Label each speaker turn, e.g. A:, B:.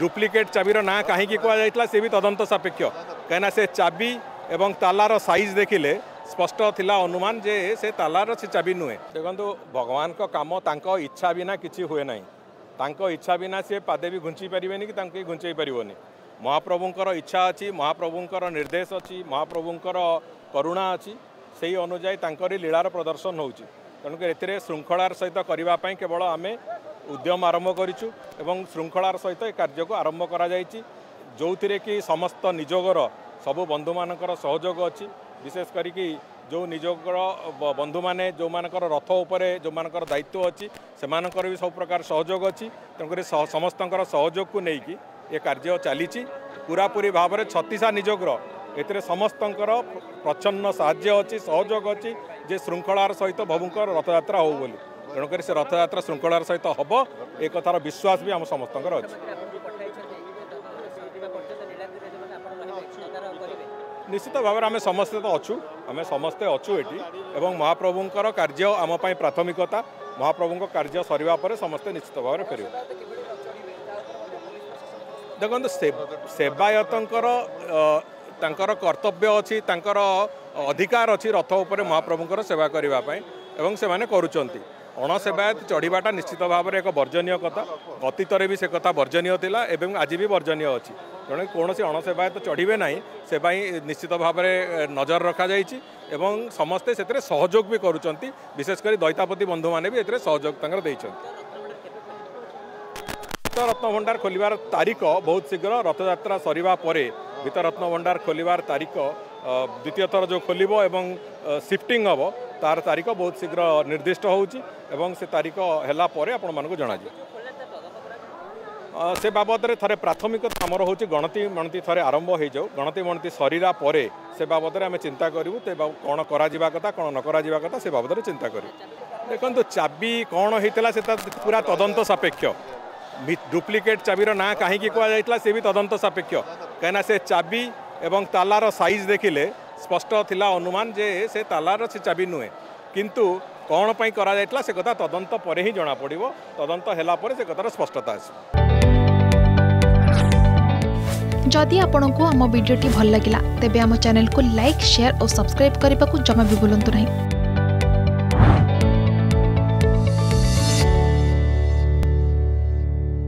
A: duplicate ଚାବିର ନାଁ କାହିଁକି କୁହାଯାଇଥିଲା ସେ ବି ତଦନ୍ତ ସାପେକ୍ଷ କାହିଁକିନା ସେ ଚାବି ଏବଂ ତାଲାର ସାଇଜ୍ ଦେଖିଲେ ସ୍ପଷ୍ଟ ଥିଲା ଅନୁମାନ ଯେ ସେ ତାଲାର ସେ ଚାବି ନୁହେଁ ଦେଖନ୍ତୁ ଭଗବାନଙ୍କ କାମ ତାଙ୍କ ଇଚ୍ଛା ବିନା କିଛି ହୁଏ ନାହିଁ ତାଙ୍କ ଇଚ୍ଛା ବିନା ସିଏ ପାଦେ ବି ଘୁଞ୍ଚେଇ ପାରିବେନି କି ତାଙ୍କୁ ଘୁଞ୍ଚେଇ ପାରିବନି ମହାପ୍ରଭୁଙ୍କର ଇଚ୍ଛା ଅଛି ମହାପ୍ରଭୁଙ୍କର ନିର୍ଦ୍ଦେଶ ଅଛି ମହାପ୍ରଭୁଙ୍କର କରୁଣା ଅଛି ସେହି ଅନୁଯାୟୀ ତାଙ୍କରି ଲୀଳାର ପ୍ରଦର୍ଶନ ହେଉଛି ତେଣୁକରି ଏଥିରେ ଶୃଙ୍ଖଳାର ସହିତ କରିବା ପାଇଁ କେବଳ ଆମେ ଉଦ୍ୟମ ଆରମ୍ଭ କରିଛୁ ଏବଂ ଶୃଙ୍ଖଳାର ସହିତ ଏ କାର୍ଯ୍ୟକୁ ଆରମ୍ଭ କରାଯାଇଛି ଯେଉଁଥିରେ କି ସମସ୍ତ ନିଯୋଗର ସବୁ ବନ୍ଧୁମାନଙ୍କର ସହଯୋଗ ଅଛି ବିଶେଷ କରିକି ଯେଉଁ ନିଯୋଗର ବନ୍ଧୁମାନେ ଯେଉଁମାନଙ୍କର ରଥ ଉପରେ ଯେଉଁମାନଙ୍କର ଦାୟିତ୍ୱ ଅଛି ସେମାନଙ୍କର ବି ସବୁ ପ୍ରକାର ସହଯୋଗ ଅଛି ତେଣୁକରି ସମସ୍ତଙ୍କର ସହଯୋଗକୁ ନେଇକି ଏ କାର୍ଯ୍ୟ ଚାଲିଛି ପୁରାପୁରି ଭାବରେ ଛତିଶା ନିଯୋଗର ଏଥିରେ ସମସ୍ତଙ୍କର ପ୍ରଚ୍ଛନ୍ନ ସାହାଯ୍ୟ ଅଛି ସହଯୋଗ ଅଛି ଯେ ଶୃଙ୍ଖଳାର ସହିତ ବହୁଙ୍କର ରଥଯାତ୍ରା ହେଉ ବୋଲି ତେଣୁକରି ସେ ରଥଯାତ୍ରା ଶୃଙ୍ଖଳାର ସହିତ ହେବ ଏ କଥାର ବିଶ୍ୱାସ ବି ଆମ ସମସ୍ତଙ୍କର ଅଛି ନିଶ୍ଚିତ ଭାବରେ ଆମେ ସମସ୍ତେ ତ ଅଛୁ ଆମେ ସମସ୍ତେ ଅଛୁ ଏଠି ଏବଂ ମହାପ୍ରଭୁଙ୍କର କାର୍ଯ୍ୟ ଆମ ପାଇଁ ପ୍ରାଥମିକତା ମହାପ୍ରଭୁଙ୍କ କାର୍ଯ୍ୟ ସରିବା ପରେ ସମସ୍ତେ ନିଶ୍ଚିତ ଭାବରେ ଫେରିବେ ଦେଖନ୍ତୁ ସେବାୟତଙ୍କର ତାଙ୍କର କର୍ତ୍ତବ୍ୟ ଅଛି ତାଙ୍କର ଅଧିକାର ଅଛି ରଥ ଉପରେ ମହାପ୍ରଭୁଙ୍କର ସେବା କରିବା ପାଇଁ ଏବଂ ସେମାନେ କରୁଛନ୍ତି ଅଣସେବାୟତ ଚଢ଼ିବାଟା ନିଶ୍ଚିତ ଭାବରେ ଏକ ବର୍ଜନୀୟ କଥା ଅତୀତରେ ବି ସେ କଥା ବର୍ଜନୀୟ ଥିଲା ଏବଂ ଆଜି ବି ବର୍ଜନୀୟ ଅଛି ତେଣୁ କୌଣସି ଅଣସେବାୟତ ଚଢ଼ିବେ ନାହିଁ ସେ ପାଇଁ ନିଶ୍ଚିତ ଭାବରେ ନଜର ରଖାଯାଇଛି ଏବଂ ସମସ୍ତେ ସେଥିରେ ସହଯୋଗ ବି କରୁଛନ୍ତି ବିଶେଷ କରି ଦୈତାପତି ବନ୍ଧୁମାନେ ବି ଏଥିରେ ସହଯୋଗ ତାଙ୍କର ଦେଇଛନ୍ତି ଭିତରତ୍ନ ଭଣ୍ଡାର ଖୋଲିବାର ତାରିଖ ବହୁତ ଶୀଘ୍ର ରଥଯାତ୍ରା ସରିବା ପରେ ଭିତରତ୍ନ ଭଣ୍ଡାର ଖୋଲିବାର ତାରିଖ ଦ୍ୱିତୀୟ ଥର ଯେଉଁ ଖୋଲିବ ଏବଂ ସିଫ୍ଟିଂ ହେବ তার তারিখ ବହୁତ ଶୀଘ୍ର ନିର୍ଦ୍ଦିଷ୍ଟ ହେଉଛି ଏବଂ ସେ ତାରିଖ ହେଲା ପରେ ଆପଣମାନଙ୍କୁ ଜଣାଯିବ ସେ ବାବଦରେ ଥରେ ପ୍ରାଥମିକତା ଆମର ହେଉଛି ଗଣତି ମଣତି ଥରେ ଆରମ୍ଭ ହୋଇଯାଉ ଗଣତି ମଣତି ସରିଲା ପରେ ସେ ବାବଦରେ ଆମେ ଚିନ୍ତା କରିବୁ ସେ କ'ଣ କରାଯିବା କଥା କ'ଣ ନ କରାଯିବା କଥା ସେ ବାବଦରେ ଚିନ୍ତା କରିବୁ ଦେଖନ୍ତୁ ଚାବି କ'ଣ ହୋଇଥିଲା ସେ ପୁରା ତଦନ୍ତ ସାପେକ୍ଷ ଡୁପ୍ଲିକେଟ୍ ଚାବିର ନାଁ କାହିଁକି କୁହାଯାଇଥିଲା ସେ ବି ତଦନ୍ତ ସାପେକ୍ଷ କାହିଁକିନା ସେ ଚାବି ଏବଂ ତାଲାର ସାଇଜ୍ ଦେଖିଲେ স্পষ্ট লা অনুমান যে সে তালার সে চাবি নুহে কিন্তু কম পাই করা যাই সে কথা তদন্ত পরে হি জনা পড়ব তদন্ত হেলা পরে সে কথার স্পষ্টতা আসবে যদি আপনার আম ভিডিওটি ভাল লাগিলা তেবে আম চ্যানেলকে লাইক সেয়ার ও সবসক্রাইব করা জমা বি ভুলতু না